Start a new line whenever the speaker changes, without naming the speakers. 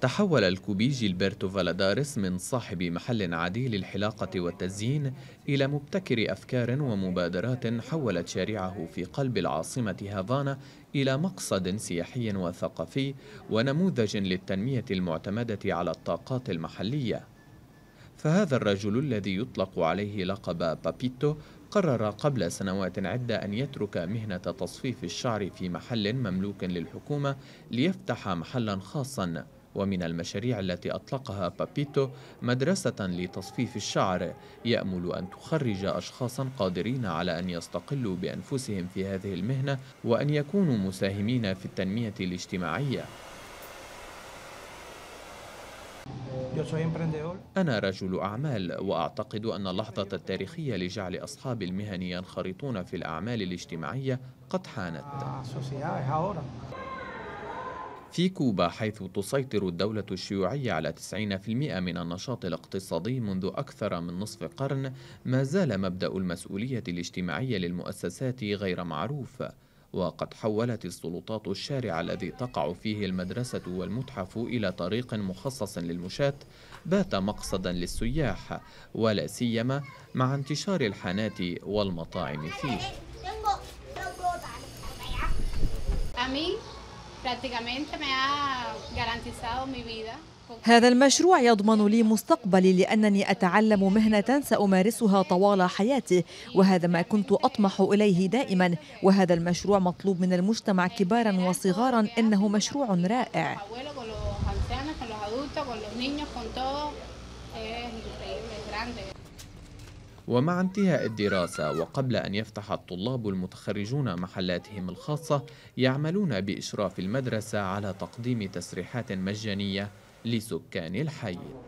تحول الكوبي جيلبرتو فالادارس من صاحب محل عادي للحلاقة والتزيين إلى مبتكر أفكار ومبادرات حولت شارعه في قلب العاصمة هافانا إلى مقصد سياحي وثقافي ونموذج للتنمية المعتمدة على الطاقات المحلية فهذا الرجل الذي يطلق عليه لقب بابيتو قرر قبل سنوات عدة أن يترك مهنة تصفيف الشعر في محل مملوك للحكومة ليفتح محلا خاصا ومن المشاريع التي أطلقها بابيتو مدرسة لتصفيف الشعر يأمل أن تخرج أشخاصا قادرين على أن يستقلوا بأنفسهم في هذه المهنة وأن يكونوا مساهمين في التنمية الاجتماعية أنا رجل أعمال وأعتقد أن اللحظة التاريخية لجعل أصحاب المهن ينخرطون في الأعمال الاجتماعية قد حانت في كوبا حيث تسيطر الدولة الشيوعية على 90% من النشاط الاقتصادي منذ أكثر من نصف قرن ما زال مبدأ المسؤولية الاجتماعية للمؤسسات غير معروف وقد حولت السلطات الشارع الذي تقع فيه المدرسة والمتحف إلى طريق مخصص للمشاة بات مقصدا للسياح ولا سيما مع انتشار الحانات والمطاعم فيه. هذا المشروع يضمن لي مستقبلي لأنني أتعلم مهنة سأمارسها طوال حياتي وهذا ما كنت أطمح إليه دائما وهذا المشروع مطلوب من المجتمع كبارا وصغارا إنه مشروع رائع ومع انتهاء الدراسة وقبل أن يفتح الطلاب المتخرجون محلاتهم الخاصة يعملون بإشراف المدرسة على تقديم تسريحات مجانية لسكان الحي